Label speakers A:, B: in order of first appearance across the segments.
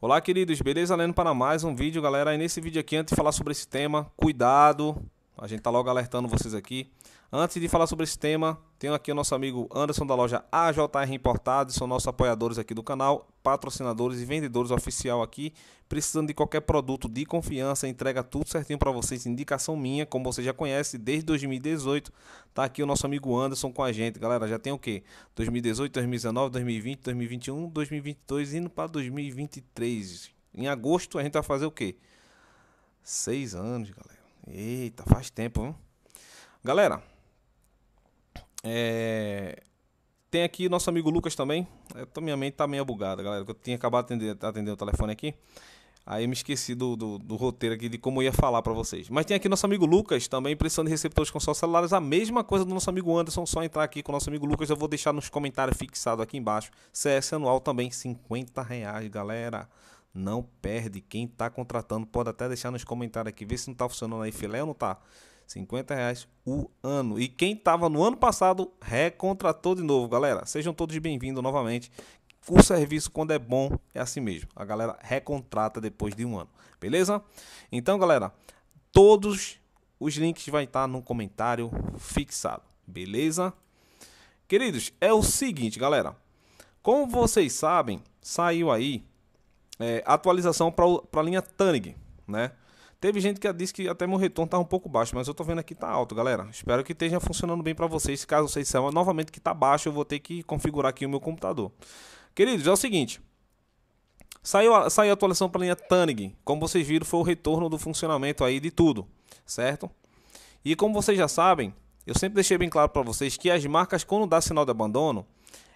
A: Olá, queridos, beleza? Lendo para mais um vídeo, galera. E nesse vídeo aqui, antes de falar sobre esse tema, cuidado a gente tá logo alertando vocês aqui. Antes de falar sobre esse tema, tenho aqui o nosso amigo Anderson da loja AJR Importados, são nossos apoiadores aqui do canal, patrocinadores e vendedores oficial aqui. Precisando de qualquer produto de confiança, entrega tudo certinho para vocês, indicação minha, como você já conhece, desde 2018 tá aqui o nosso amigo Anderson com a gente. Galera, já tem o que? 2018, 2019, 2020, 2021, 2022 indo para 2023. Em agosto a gente vai fazer o quê? Seis anos, galera. Eita, faz tempo, hein? Galera, é... tem aqui nosso amigo Lucas também. Eu, é, minha mente tá meio bugada, galera, eu tinha acabado de atender, atender o telefone aqui. Aí eu me esqueci do, do, do roteiro aqui de como eu ia falar para vocês. Mas tem aqui nosso amigo Lucas também, precisando de receptores com só celulares. A mesma coisa do nosso amigo Anderson, só entrar aqui com o nosso amigo Lucas. Eu vou deixar nos comentários fixado aqui embaixo. CS anual também, 50 reais, galera. Não perde. Quem está contratando pode até deixar nos comentários aqui, ver se não está funcionando aí filé ou não está. 50 reais o ano. E quem estava no ano passado recontratou de novo, galera. Sejam todos bem-vindos novamente. O serviço, quando é bom, é assim mesmo. A galera recontrata depois de um ano, beleza? Então, galera, todos os links vai estar tá no comentário fixado, beleza? Queridos, é o seguinte, galera. Como vocês sabem, saiu aí é, atualização para a linha Tannig, né? Teve gente que disse que até meu retorno tá um pouco baixo, mas eu tô vendo aqui tá alto, galera. Espero que esteja funcionando bem para vocês. Caso vocês saibam novamente que tá baixo, eu vou ter que configurar aqui o meu computador. Queridos, é o seguinte. Saiu a, saiu a atualização para a linha Tannig. Como vocês viram, foi o retorno do funcionamento aí de tudo, certo? E como vocês já sabem, eu sempre deixei bem claro para vocês que as marcas quando dá sinal de abandono,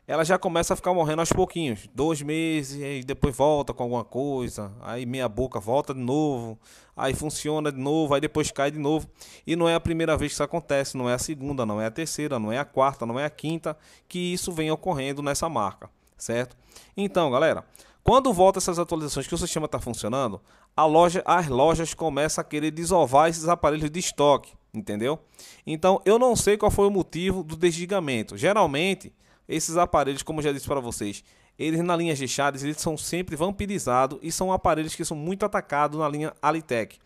A: ela já começa a ficar morrendo aos pouquinhos. Dois meses, e depois volta com alguma coisa, aí meia boca volta de novo, aí funciona de novo, aí depois cai de novo. E não é a primeira vez que isso acontece, não é a segunda, não é a terceira, não é a quarta, não é a quinta que isso vem ocorrendo nessa marca, certo? Então, galera, quando volta essas atualizações que o sistema está funcionando, loja, as lojas começam a querer desovar esses aparelhos de estoque, entendeu? Então, eu não sei qual foi o motivo do desligamento. Geralmente, esses aparelhos, como já disse para vocês, eles na linha g chaves, eles são sempre vampirizados e são aparelhos que são muito atacados na linha Alitec.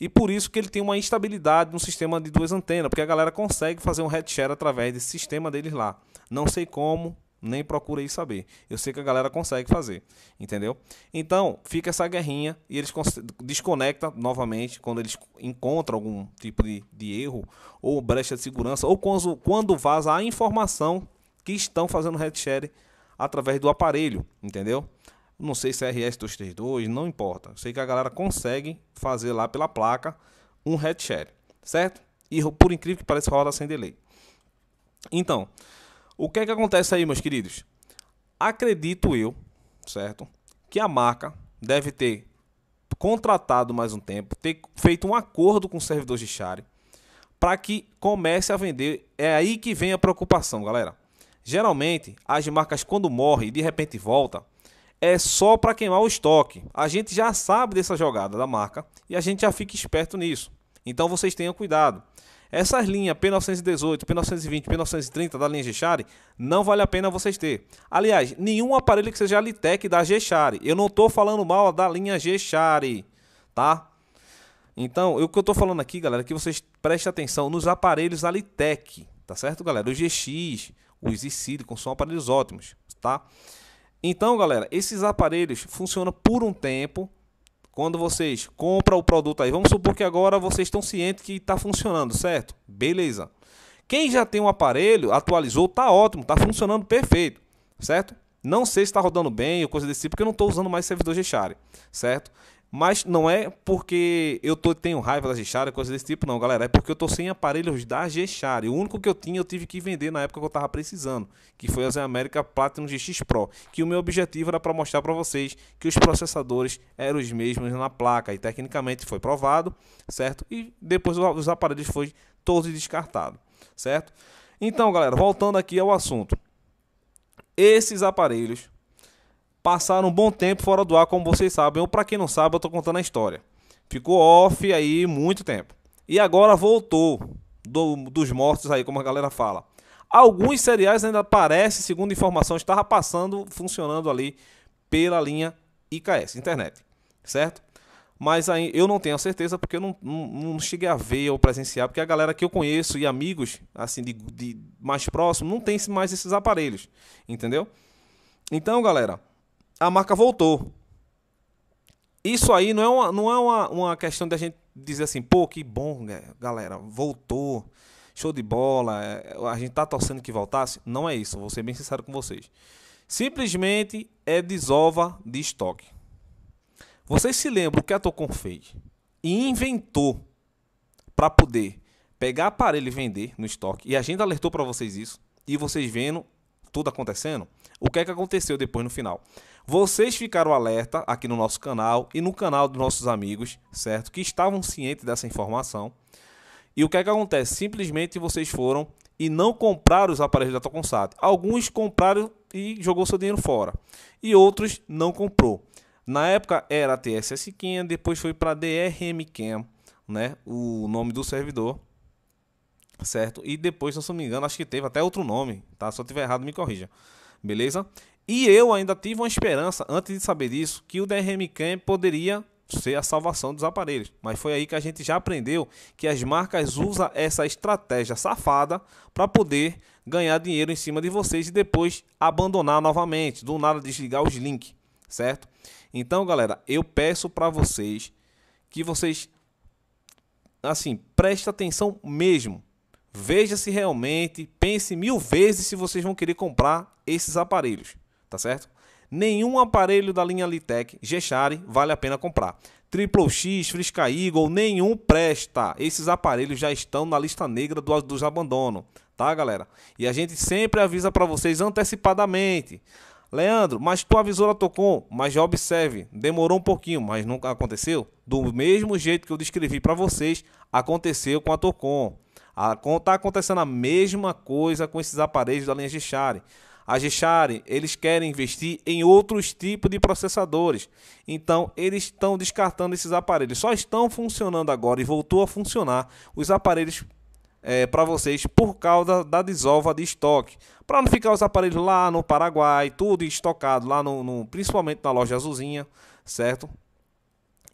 A: E por isso que ele tem uma instabilidade no sistema de duas antenas, porque a galera consegue fazer um headshare através desse sistema deles lá. Não sei como, nem procurei saber. Eu sei que a galera consegue fazer, entendeu? Então, fica essa guerrinha e eles desconectam novamente quando eles encontram algum tipo de, de erro ou brecha de segurança ou quando, quando vaza a informação que estão fazendo headshare share através do aparelho, entendeu? Não sei se é RS232, não importa. Sei que a galera consegue fazer lá pela placa um headshare, share, certo? E por incrível que pareça, roda sem delay. Então, o que é que acontece aí, meus queridos? Acredito eu, certo? Que a marca deve ter contratado mais um tempo, ter feito um acordo com o servidor de share para que comece a vender. É aí que vem a preocupação, galera. Geralmente, as marcas quando morre e de repente volta, é só para queimar o estoque. A gente já sabe dessa jogada da marca e a gente já fica esperto nisso. Então vocês tenham cuidado. Essas linhas P918, P920, P930 da linha g Gechari não vale a pena vocês ter. Aliás, nenhum aparelho que seja Litec da g Gechari. Eu não estou falando mal da linha g Gechari, tá? Então, o que eu estou falando aqui, galera, é que vocês prestem atenção nos aparelhos Alitec, tá certo, galera? O GX, os e silicon são aparelhos ótimos, tá? Então, galera, esses aparelhos funcionam por um tempo. Quando vocês compram o produto aí, vamos supor que agora vocês estão cientes que está funcionando, certo? Beleza. Quem já tem um aparelho, atualizou, tá ótimo, tá funcionando perfeito, certo? Não sei se está rodando bem ou coisa desse tipo, porque eu não estou usando mais servidor chare, certo? Mas não é porque eu tô, tenho raiva da Gechara, coisa desse tipo, não, galera. É porque eu tô sem aparelhos da Gechara. E o único que eu tinha, eu tive que vender na época que eu tava precisando, que foi a Zé América Platinum GX Pro. Que o meu objetivo era para mostrar para vocês que os processadores eram os mesmos na placa. E tecnicamente foi provado, certo? E depois os aparelhos foi todos descartados, certo? Então, galera, voltando aqui ao assunto. Esses aparelhos passaram um bom tempo fora do ar, como vocês sabem, ou para quem não sabe, eu estou contando a história. Ficou off aí muito tempo. E agora voltou do, dos mortos aí, como a galera fala. Alguns cereais ainda parece, segundo informação, estava passando, funcionando ali pela linha IKS, internet, certo? Mas aí eu não tenho certeza porque eu não, não, não, cheguei a ver ou presenciar, porque a galera que eu conheço e amigos, assim, de, de mais próximo, não tem mais esses aparelhos, entendeu? Então, galera, a marca voltou. Isso aí não é uma, não é uma, uma questão da gente dizer assim, pô, que bom, né, galera, voltou, show de bola, é, a gente tá torcendo que voltasse. Não é isso, vou ser bem sincero com vocês. Simplesmente é desova de estoque. Vocês se lembram o que a Tocom fez? E inventou para poder pegar aparelho e vender no estoque. E a gente alertou para vocês isso. E vocês vendo tudo acontecendo, o que é que aconteceu depois no final? Vocês ficaram alerta aqui no nosso canal e no canal dos nossos amigos, certo? Que estavam cientes dessa informação. E o que é que acontece? Simplesmente vocês foram e não compraram os aparelhos da Toconsat. Alguns compraram e jogou seu dinheiro fora. E outros não comprou. Na época era a TSS Cam, depois foi para DRM Cam, né? O nome do servidor certo? E depois, se eu não me engano, acho que teve até outro nome, tá? Se eu tiver errado, me corrija. Beleza? E eu ainda tive uma esperança, antes de saber disso, que o DRM Cam poderia ser a salvação dos aparelhos. Mas foi aí que a gente já aprendeu que as marcas usam essa estratégia safada para poder ganhar dinheiro em cima de vocês e depois abandonar novamente, do nada desligar os links, certo? Então, galera, eu peço para vocês que vocês assim, prestem atenção mesmo Veja se realmente, pense mil vezes se vocês vão querer comprar esses aparelhos, tá certo? Nenhum aparelho da linha Litec, G-Share vale a pena comprar. Triple X, Frisca Eagle, nenhum presta. Esses aparelhos já estão na lista negra do, dos abandono, tá, galera? E a gente sempre avisa para vocês antecipadamente. Leandro, mas tua a tocou, mas já observe, demorou um pouquinho, mas nunca aconteceu. Do mesmo jeito que eu descrevi para vocês, aconteceu com a Tocom. Está acontecendo a mesma coisa com esses aparelhos da linha Gixare. A Gixare, eles querem investir em outros tipos de processadores. Então, eles estão descartando esses aparelhos. Só estão funcionando agora e voltou a funcionar os aparelhos é, para vocês por causa da desova de estoque. Para não ficar os aparelhos lá no Paraguai, tudo estocado lá no, no principalmente na loja Azulzinha, certo?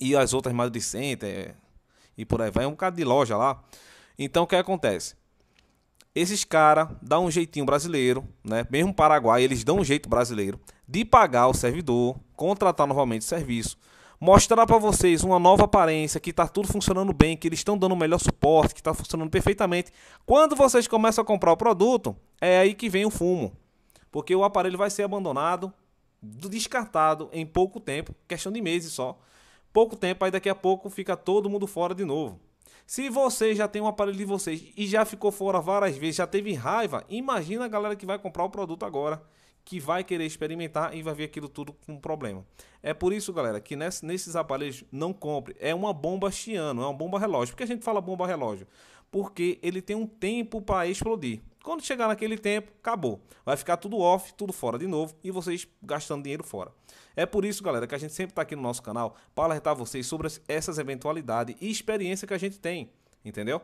A: E as outras de Center é, e por aí vai, é um bocado de loja lá. Então o que acontece? Esses caras dão um jeitinho brasileiro, né? Mesmo Paraguai, eles dão um jeito brasileiro de pagar o servidor, contratar novamente o serviço, mostrar para vocês uma nova aparência, que está tudo funcionando bem, que eles estão dando o melhor suporte, que está funcionando perfeitamente. Quando vocês começam a comprar o produto, é aí que vem o fumo. Porque o aparelho vai ser abandonado, descartado em pouco tempo, questão de meses só. Pouco tempo, aí daqui a pouco fica todo mundo fora de novo. Se você já tem um aparelho de vocês e já ficou fora várias vezes, já teve raiva, imagina a galera que vai comprar o produto agora, que vai querer experimentar e vai ver aquilo tudo com problema. É por isso, galera, que nesses aparelhos não compre. É uma bomba chiano, é uma bomba relógio. Por que a gente fala bomba relógio? Porque ele tem um tempo para explodir. Quando chegar naquele tempo, acabou. Vai ficar tudo off, tudo fora de novo e vocês gastando dinheiro fora. É por isso, galera, que a gente sempre está aqui no nosso canal para alertar vocês sobre essas eventualidades e experiência que a gente tem, entendeu?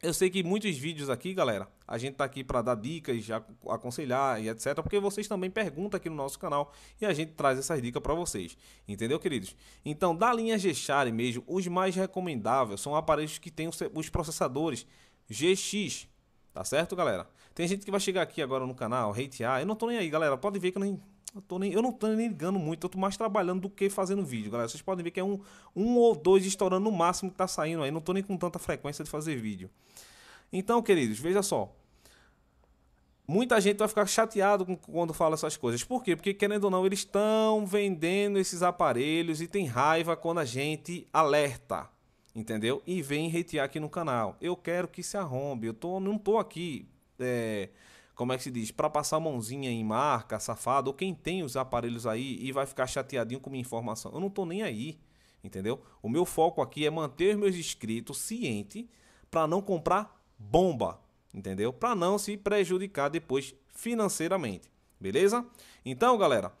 A: Eu sei que muitos vídeos aqui, galera, a gente tá aqui para dar dicas, aconselhar e etc, porque vocês também perguntam aqui no nosso canal e a gente traz essas dicas para vocês. Entendeu, queridos? Então, da linha g mesmo, os mais recomendáveis são aparelhos que têm os processadores GX Tá certo, galera? Tem gente que vai chegar aqui agora no canal, hatear. Eu não tô nem aí, galera. Pode ver que eu nem. Eu, tô nem, eu não tô nem ligando muito, eu tô mais trabalhando do que fazendo vídeo, galera. Vocês podem ver que é um, um ou dois estourando no máximo que tá saindo aí. Não tô nem com tanta frequência de fazer vídeo. Então, queridos, veja só. Muita gente vai ficar chateado com, quando fala essas coisas. Por quê? Porque, querendo ou não, eles estão vendendo esses aparelhos e tem raiva quando a gente alerta entendeu? E vem hatear aqui no canal. Eu quero que se arrombe. Eu tô, não tô aqui, é, como é que se diz, para passar mãozinha em marca, safado, ou quem tem os aparelhos aí e vai ficar chateadinho com minha informação. Eu não tô nem aí, entendeu? O meu foco aqui é manter meus inscritos cientes para não comprar bomba, entendeu? Para não se prejudicar depois financeiramente. Beleza? Então, galera,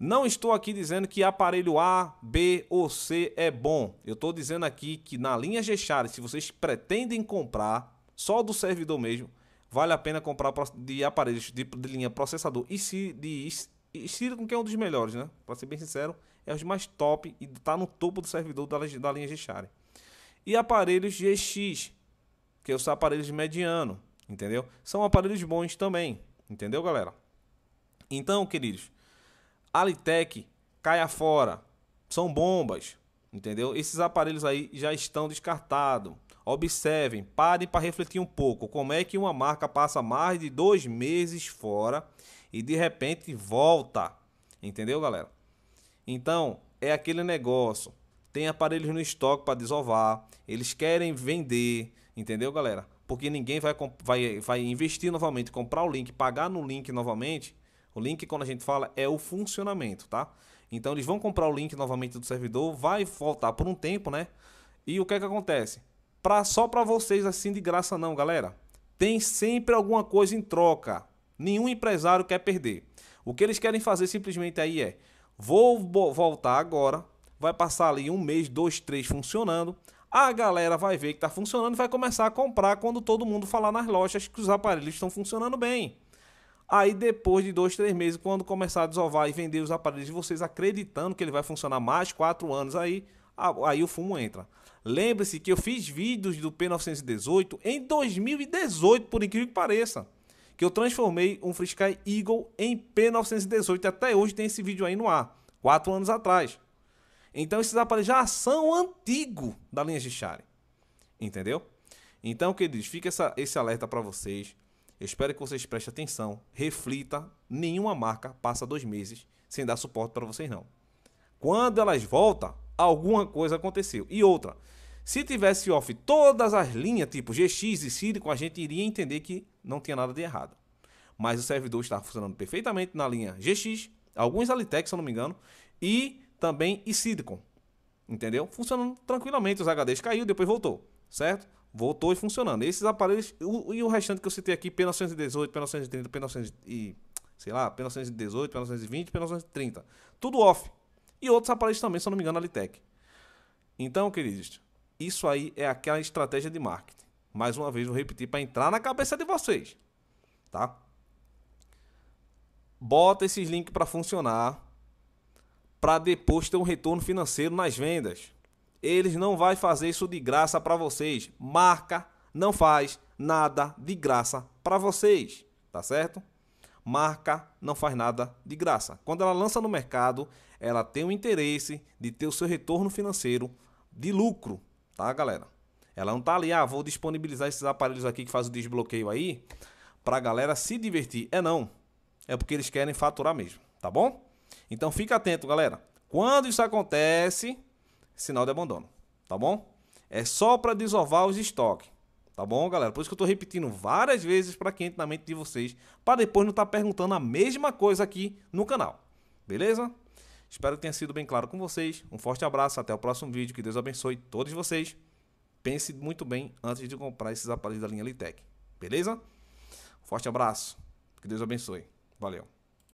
A: não estou aqui dizendo que aparelho A, B ou C é bom. Eu estou dizendo aqui que na linha G-Share, se vocês pretendem comprar, só do servidor mesmo, vale a pena comprar de aparelhos de, de linha processador e se de e Silicon que é um dos melhores, né? Para ser bem sincero, é os mais top e está no topo do servidor da, da linha G-Share. E aparelhos GX, que são aparelhos mediano, entendeu? São aparelhos bons também, entendeu, galera? Então, queridos, Alitec, caia fora. São bombas, entendeu? Esses aparelhos aí já estão descartados. Observem, parem para refletir um pouco. Como é que uma marca passa mais de dois meses fora e de repente volta? Entendeu, galera? Então, é aquele negócio. Tem aparelhos no estoque para desovar. Eles querem vender. Entendeu, galera? Porque ninguém vai, vai, vai investir novamente, comprar o link, pagar no link novamente o link, quando a gente fala, é o funcionamento, tá? Então eles vão comprar o link novamente do servidor, vai voltar por um tempo, né? E o que é que acontece? Pra, só para vocês assim de graça não, galera. Tem sempre alguma coisa em troca. Nenhum empresário quer perder. O que eles querem fazer simplesmente aí é: vou voltar agora, vai passar ali um mês, dois, três funcionando. A galera vai ver que está funcionando e vai começar a comprar quando todo mundo falar nas lojas que os aparelhos estão funcionando bem. Aí depois de dois, três meses, quando começar a desovar e vender os aparelhos, vocês acreditando que ele vai funcionar mais quatro anos, aí, aí o fumo entra. Lembre-se que eu fiz vídeos do P918 em 2018, por incrível que pareça. Que eu transformei um Frisky Eagle em P918. Até hoje tem esse vídeo aí no ar. Quatro anos atrás. Então esses aparelhos já são antigo da linha de Gichari. Entendeu? Então, queridos, fica essa, esse alerta para vocês. Eu espero que vocês prestem atenção, reflita, nenhuma marca passa dois meses sem dar suporte para vocês não. Quando elas voltam, alguma coisa aconteceu. E outra, se tivesse off todas as linhas, tipo GX e Silicon, a gente iria entender que não tinha nada de errado. Mas o servidor está funcionando perfeitamente na linha GX, alguns Alitex, se eu não me engano, e também e Silicon. Entendeu? Funcionando tranquilamente, os HDs caiu, depois voltou, certo? voltou e funcionando. Esses aparelhos, o, e o restante que eu citei aqui, P918, P930, P900 e, sei lá, P918, P920, P930, tudo off. E outros aparelhos também, se eu não me engano, a Litec. Então, queridos, isso aí é aquela estratégia de marketing. Mais uma vez, vou repetir para entrar na cabeça de vocês, tá? Bota esses links para funcionar, para depois ter um retorno financeiro nas vendas. Eles não vai fazer isso de graça para vocês. Marca não faz nada de graça para vocês, tá certo? Marca não faz nada de graça. Quando ela lança no mercado, ela tem o interesse de ter o seu retorno financeiro de lucro, tá, galera? Ela não tá ali, ah, vou disponibilizar esses aparelhos aqui que faz o desbloqueio aí pra galera se divertir. É não. É porque eles querem faturar mesmo, tá bom? Então fica atento, galera. Quando isso acontece, sinal de abandono, tá bom? É só para desovar os estoques, tá bom, galera? Por isso que eu estou repetindo várias vezes para quem entra na mente de vocês, para depois não estar tá perguntando a mesma coisa aqui no canal, beleza? Espero que tenha sido bem claro com vocês. Um forte abraço, até o próximo vídeo, que Deus abençoe todos vocês. Pense muito bem antes de comprar esses aparelhos da linha Litec, beleza? Um forte abraço, que Deus abençoe. Valeu.